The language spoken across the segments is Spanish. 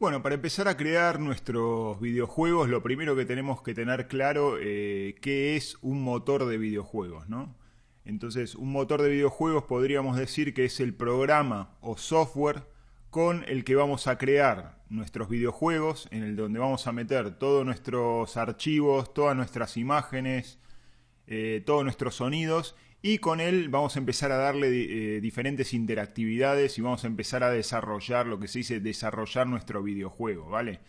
Bueno, para empezar a crear nuestros videojuegos, lo primero que tenemos que tener claro es eh, qué es un motor de videojuegos, ¿no? Entonces, un motor de videojuegos podríamos decir que es el programa o software con el que vamos a crear nuestros videojuegos, en el donde vamos a meter todos nuestros archivos, todas nuestras imágenes, eh, todos nuestros sonidos y con él vamos a empezar a darle eh, diferentes interactividades y vamos a empezar a desarrollar lo que se dice desarrollar nuestro videojuego, ¿vale?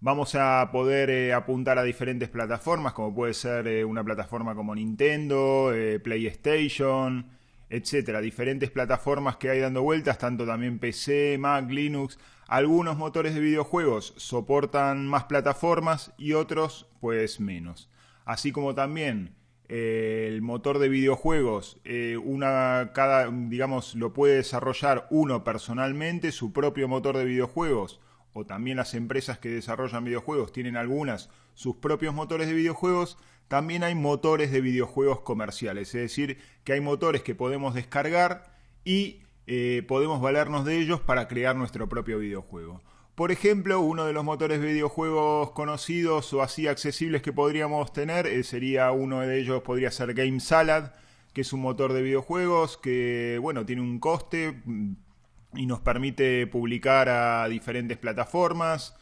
Vamos a poder eh, apuntar a diferentes plataformas, como puede ser eh, una plataforma como Nintendo, PlayStation, etcétera. Diferentes plataformas que hay dando vueltas, tanto también PC, Mac, Linux. Algunos motores de videojuegos soportan más plataformas y otros, pues menos. Así como también el motor de videojuegos, eh, una cada, digamos, lo puede desarrollar uno personalmente, su propio motor de videojuegos, o también las empresas que desarrollan videojuegos tienen algunas sus propios motores de videojuegos. También hay motores de videojuegos comerciales, es decir, que hay motores que podemos descargar y eh, podemos valernos de ellos para crear nuestro propio videojuego. Por ejemplo, uno de los motores de videojuegos conocidos o así accesibles que podríamos tener eh, sería uno de ellos, podría ser Game Salad, que es un motor de videojuegos que, bueno, tiene un coste mm, y nos permite publicar a diferentes plataformas.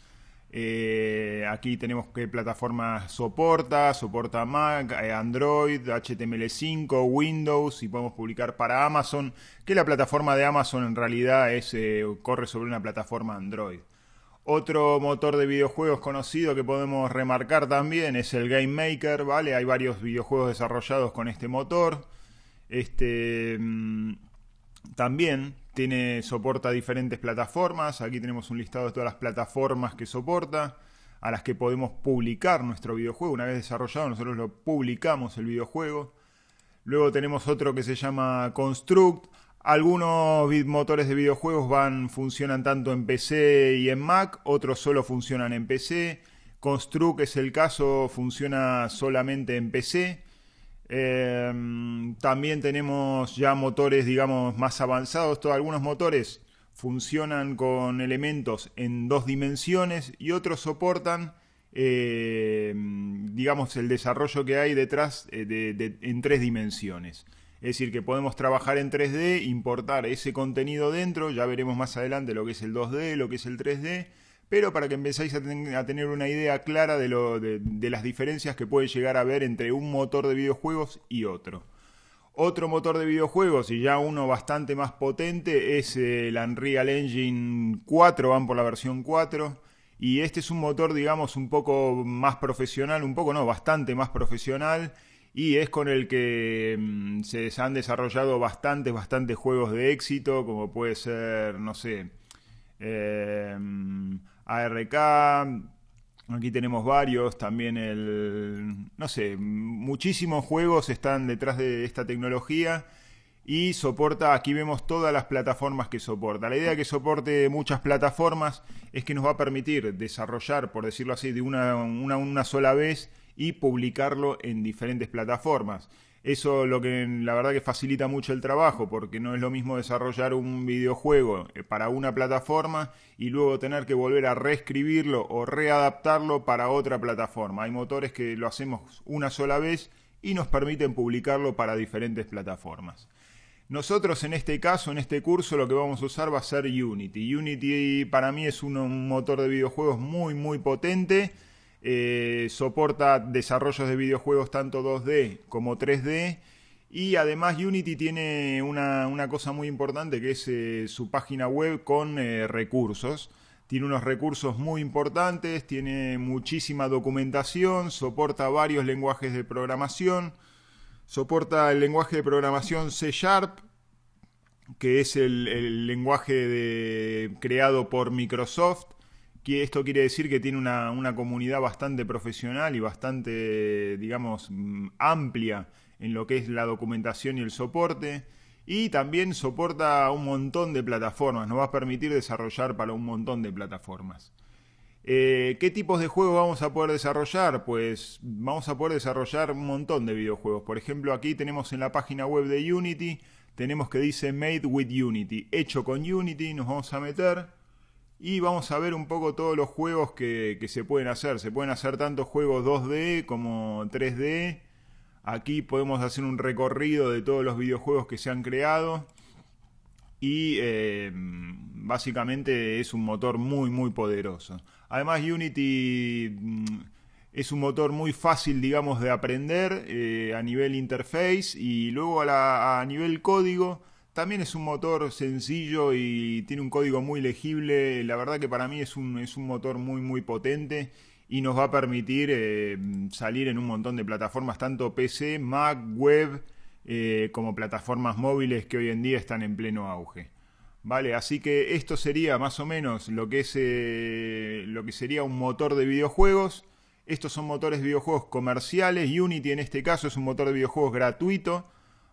Eh, aquí tenemos qué plataformas soporta, soporta Mac, eh, Android, HTML5, Windows y podemos publicar para Amazon, que la plataforma de Amazon en realidad es, corre sobre una plataforma Android. Otro motor de videojuegos conocido que podemos remarcar también es el Game Maker, ¿vale? Hay varios videojuegos desarrollados con este motor. Este mm, también tiene soporta diferentes plataformas. Aquí tenemos un listado de todas las plataformas que soporta, a las que podemos publicar nuestro videojuego. Una vez desarrollado, nosotros lo publicamos el videojuego. Luego tenemos otro que se llama Construct algunos motores de videojuegos funcionan tanto en PC y en Mac, otros solo funcionan en PC. Construct es el caso, funciona solamente en PC. Em, también tenemos ya motores, digamos, más avanzados. Todos, algunos motores funcionan con elementos en dos dimensiones y otros soportan, em, digamos, el desarrollo que hay detrás eh, en tres dimensiones. Es decir, que podemos trabajar en 3D, importar ese contenido dentro, ya veremos más adelante lo que es el 2D, lo que es el 3D, pero para que empecéis a, tener una idea clara de, de las diferencias que puede llegar a haber entre un motor de videojuegos y otro. Otro motor de videojuegos y ya uno bastante más potente es eh, el Unreal Engine 4, van por la versión 4. Y este es un motor, digamos, un poco más profesional, un poco no, bastante más profesional y es con el que mm, se han desarrollado bastantes, bastantes juegos de éxito, como puede ser, no sé, eh, ARK, aquí tenemos varios, también el, no sé, muchísimos juegos están detrás de esta tecnología y soporta, aquí vemos todas las plataformas que soporta. La idea de que soporte muchas plataformas es que nos va a permitir desarrollar, por decirlo así, de una sola vez, y publicarlo en diferentes plataformas. Eso lo que la verdad que facilita mucho el trabajo, porque no es lo mismo desarrollar un videojuego eh, para una plataforma y luego tener que volver a reescribirlo o readaptarlo para otra plataforma. Hay motores que lo hacemos una sola vez y nos permiten publicarlo para diferentes plataformas. Nosotros en este caso, en este curso, lo que vamos a usar va a ser Unity. Unity para mí es un motor de videojuegos muy muy potente eh, soporta desarrollos de videojuegos tanto 2D como 3D. Y además Unity tiene una, cosa muy importante que es eh, su página web con eh, recursos. Tiene unos recursos muy importantes, tiene muchísima documentación, soporta varios lenguajes de programación, soporta el lenguaje de programación C Sharp, que es el, lenguaje creado por Microsoft esto quiere decir que tiene una, comunidad bastante profesional y bastante, digamos, mm, amplia en lo que es la documentación y el soporte. Y también soporta un montón de plataformas, nos va a permitir desarrollar para un montón de plataformas. Eh, ¿Qué tipos de juegos vamos a poder desarrollar? Pues vamos a poder desarrollar un montón de videojuegos. Por ejemplo, aquí tenemos en la página web de Unity, tenemos que dice Made with Unity, hecho con Unity, nos vamos a meter y vamos a ver un poco todos los juegos que, se pueden hacer. Se pueden hacer tanto juegos 2D como 3D. Aquí podemos hacer un recorrido de todos los videojuegos que se han creado. Y eh, básicamente es un motor muy muy poderoso. Además Unity mm, es un motor muy fácil digamos de aprender eh, a nivel interface y luego a nivel código también es un motor sencillo y tiene un código muy legible. La verdad que para mí es un, motor muy, muy potente y nos va a permitir eh, salir en un montón de plataformas, tanto PC, Mac, web, eh, como plataformas móviles que hoy en día están en pleno auge. Vale, así que esto sería más o menos lo que, es, eh, lo que sería un motor de videojuegos. Estos son motores de videojuegos comerciales. Unity en este caso es un motor de videojuegos gratuito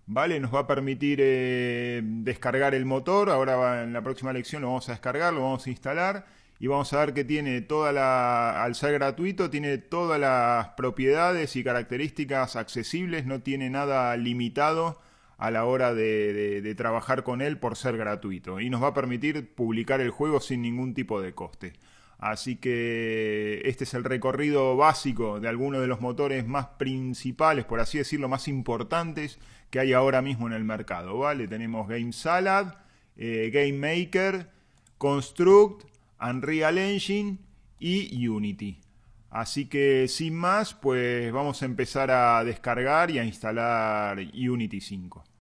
¿vale? Nos va a permitir eh, descargar el motor, ahora va, en la próxima lección lo vamos a descargar, lo vamos a instalar y vamos a ver que tiene toda la, al ser gratuito, tiene todas las propiedades y características accesibles, no tiene nada limitado a la hora de trabajar con él por ser gratuito y nos va a permitir publicar el juego sin ningún tipo de coste. Así que este es el recorrido básico de algunos de los motores más principales, por así decirlo, más importantes que hay ahora mismo en el mercado. ¿vale? Tenemos Game Salad, eh, Game Maker, Construct, Unreal Engine y Unity. Así que sin más, pues vamos a empezar a descargar y a instalar Unity 5.